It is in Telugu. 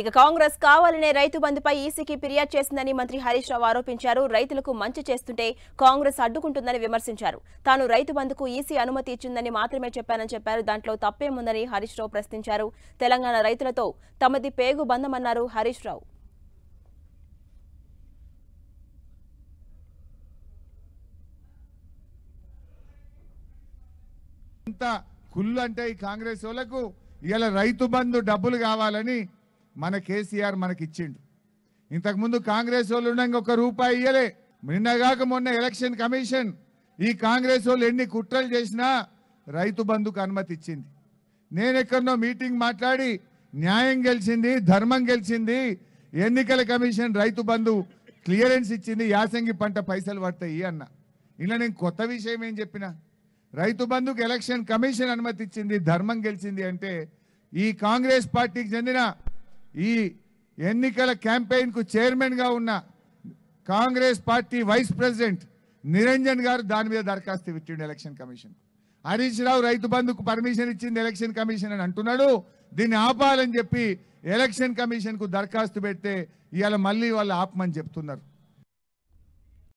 ఇక కాంగ్రెస్ కావాలనే రైతు బంధుపై ఈసీకి ఫిర్యాదు చేసిందని మంత్రి హరీష్ రావు ఆరోపించారు రైతులకు మంచి చేస్తుంటే కాంగ్రెస్ అడ్డుకుంటుందని విమర్శించారు తాను రైతు బంధుకు ఈసీ అనుమతి ఇచ్చిందని మాత్రమే చెప్పానని చెప్పారు దాంట్లో తప్పేముందని హరీష్ రావు ప్రశ్నించారు తెలంగాణ రైతులతో తమది పేగు బంధమన్నారు హరీష్ రావు కుళ్ళు అంటే ఈ కాంగ్రెస్ వాళ్ళకు ఇలా రైతు బంధు డబ్బులు కావాలని మన కేసీఆర్ మనకి ఇచ్చిండు ఇంతకుముందు కాంగ్రెస్ వాళ్ళు ఉండగా ఇంకొక రూపాయి ఇయ్యలే నిన్నగాక మొన్న ఎలక్షన్ కమిషన్ ఈ కాంగ్రెస్ వాళ్ళు ఎన్ని కుట్రలు చేసినా రైతు బంధుకు అనుమతి ఇచ్చింది నేను ఎక్కడో మీటింగ్ మాట్లాడి న్యాయం గెలిచింది ధర్మం గెలిచింది ఎన్నికల కమిషన్ రైతు బంధు క్లియరెన్స్ ఇచ్చింది యాసంగి పంట పైసలు పడతాయి అన్న ఇలా నేను కొత్త విషయం ఏం చెప్పిన రైతు బంధుకు ఎలక్షన్ కమిషన్ అనుమతి ఇచ్చింది ధర్మం గెలిచింది అంటే ఈ కాంగ్రెస్ పార్టీకి చెందిన ఈ ఎన్నికల క్యాంపెయిన్కు చైర్మన్గా ఉన్న Congress party vice president Niranjan garu దాని మీద దరఖాస్తు ఇచ్చిండు ఎలక్షన్ కమిషన్ హరీష్ రావు రైతు బంధుకు పర్మిషన్ ఇచ్చింది ఎలక్షన్ కమిషన్ అని అంటున్నాడు దీన్ని ఆపాలని చెప్పి ఎలక్షన్ కమిషన్కు దరఖాస్తు పెడితే ఇవాళ మళ్ళీ వాళ్ళు ఆపమని చెప్తున్నారు